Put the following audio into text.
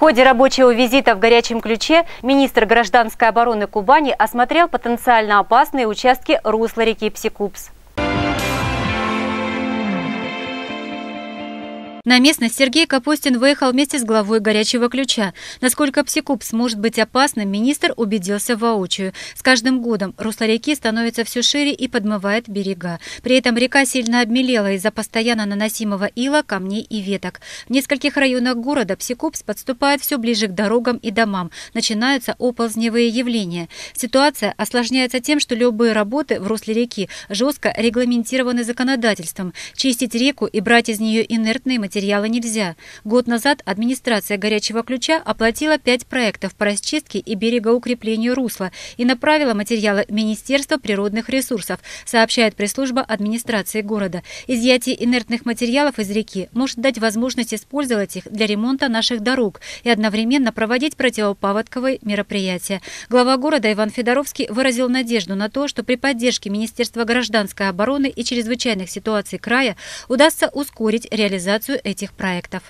ходе рабочего визита в горячем ключе министр гражданской обороны Кубани осмотрел потенциально опасные участки русла реки Псикупс. На местность Сергей Капустин выехал вместе с главой «Горячего ключа». Насколько псикупс может быть опасным, министр убедился воочию. С каждым годом русло реки становится все шире и подмывает берега. При этом река сильно обмелела из-за постоянно наносимого ила, камней и веток. В нескольких районах города псикупс подступает все ближе к дорогам и домам. Начинаются оползневые явления. Ситуация осложняется тем, что любые работы в русле реки жестко регламентированы законодательством. Чистить реку и брать из нее инертные материалы материала нельзя. Год назад администрация «Горячего ключа» оплатила пять проектов по расчистке и берегоукреплению русла и направила материалы Министерства природных ресурсов, сообщает пресс-служба администрации города. Изъятие инертных материалов из реки может дать возможность использовать их для ремонта наших дорог и одновременно проводить противопаводковые мероприятия. Глава города Иван Федоровский выразил надежду на то, что при поддержке Министерства гражданской обороны и чрезвычайных ситуаций края удастся ускорить реализацию этих проектов.